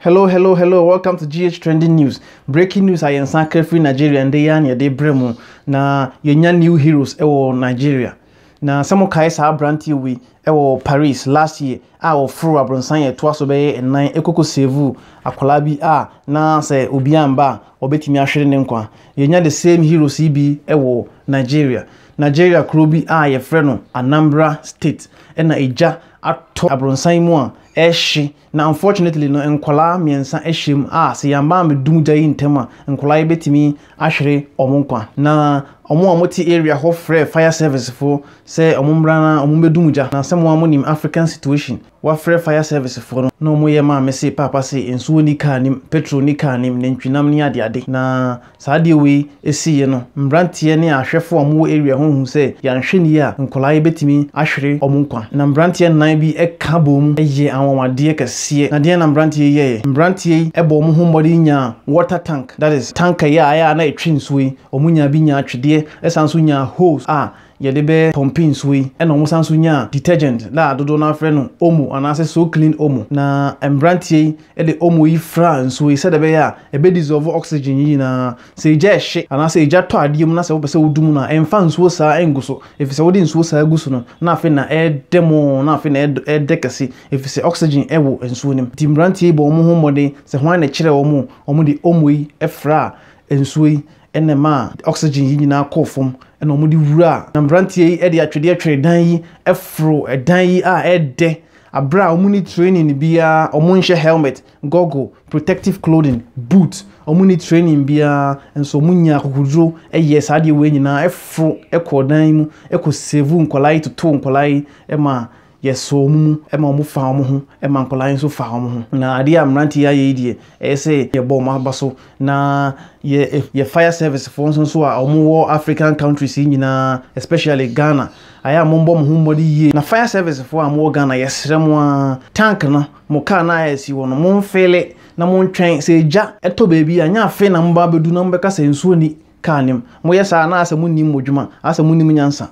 Hello, hello, hello. Welcome to GH Trending News. Breaking news I am Sankrefri Nigeria and they are near de Bremo. Na yenya new heroes ewo eh, Nigeria. Na some kai saa branti we ewo eh, Paris last year a ah, wo fro abronsan ye eh, toa so be e nan ekoko save akwala bi a ah, na se obi amba obetimi ahwere ne nkwa. Yenya the same heroes bi ewo Nigeria nigeria kuro bi a yɛfrɛ no anambra state ɛna ɛgya atɔ abrɔnsan mu a ɛhye na unfortunately no nkwadaa mmiɛnsa ɛhyɛ mu a ah, sɛ yɛn mbaa medum gya yi ntɛm a nkwadaa yi bɛtumi ahwere wɔn nkwa na wɔn a wɔte area hɔ frɛ fire service fo sɛ wɔn mmra na wɔn bɛdum gya na sɛ wɔn a wɔnim african situation wɔafrɛ fire service fo no na wɔyɛ maame se paapa se nsuo ni kaa nim petrol ni kaa nim ne ntwinam ne adeade na saa adeɛ wei esi yɛ no mmeranteɛ ne ahwɛfo a wɔwɔ area ho hu sɛ yɛanhwɛ ni a nkwadaa yi bɛtumi ahwere wɔn nkwa na mmeranteɛ nnan bi ɛka bɔ mu ɛyɛ ahɔ anwanwadeɛ kɛseɛ na deɛ na mmeranteɛ yi yɛɛ mmeranteɛ yi bɔ wɔn ho mmɔde nyaa water tank that is tank yi a ayɛ a na ɛtwe nsuo yi wɔn nyaa bi nyaa atwedeɛ ɛsan nso nyaa hose a yɛde bɛ pɔmpin so yi ɛna wɔn san so nya detergent na dodoɔ naa frɛ no omo anaasɛ so clean omo na mmeranteɛ yi ɛde omo yi fra nsuo yi sɛdeɛ ɛbɛyɛ a ɛbɛ dissolve oxygen yi nyinaa sɛ egya ɛhye anaasɛ egya tɔ adeɛ mu na sɛ wopɛ sɛ wodu mu na ɛmfa nsuo saa ɛngu so efisɛ wode nsuo saa gu so no na afei na ɛɛdɛ mu na afei na ɛɛdɛ kɛse efisɛ oxygen ɛwɔ nsuo no mu nti mmeranteɛ yi bɔ wɔn ho mmɔden sɛ hwan na wɔn wɔn de omo yi ɛfra nsuo yi ɛna ma oxygen yi nyinaa kɔɔ fam ɛna wɔn de wura na mmeranteɛ yi de atwedeɛ twere dan yi foro dan yi a ɛdɛ abere a wɔn ne training biara wɔn nhyɛ helmet goggle protective clothing boot wɔn ne training biara nso wɔn nya akokoduro yɛ saa adeɛ wei nyinaa foro kɔ dan mu kɔ save nkɔlaa yi toto nkɔlaa yi ma yɛsɔɔ mu mu ma ɔmo fa ɔmo ho ma nkɔlaa nso fa ɔmo ho na adeɛ a mmeranteɛ ayɛ yi deɛ ɛyɛ sɛ yɛbɔ ɔmo aba so na yɛ eh, yɛ fire service foɔ nso nso a ɔmo wɔ african countries yi nyinaa especially ghana ayɛ a mombɔ mo ho mmɔde yie na fire service foɔ a mowɔ ghana yɛsrɛ mo a tank no mo kaa no a yɛsi hɔ no momfele na montwɛn sɛ egya ɛtɔ baabi a nyɛ afe na mba abɛdu na mobɛka sɛ nsuo ni kaa nim moyɛ saa na asɛ monim mo dwuma asɛ monim nyansa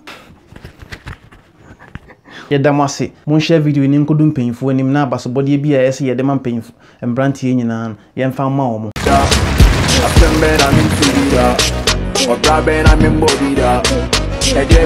yɛda mo ase monhyɛ video ni nkɔdu mpanyimfoɔ anim na abasobɔdeɛ bi a ɛsɛ sɛ yɛde ma mpanyimfo mmeranteɛ nyinaa no yɛmfa mma wɔ mo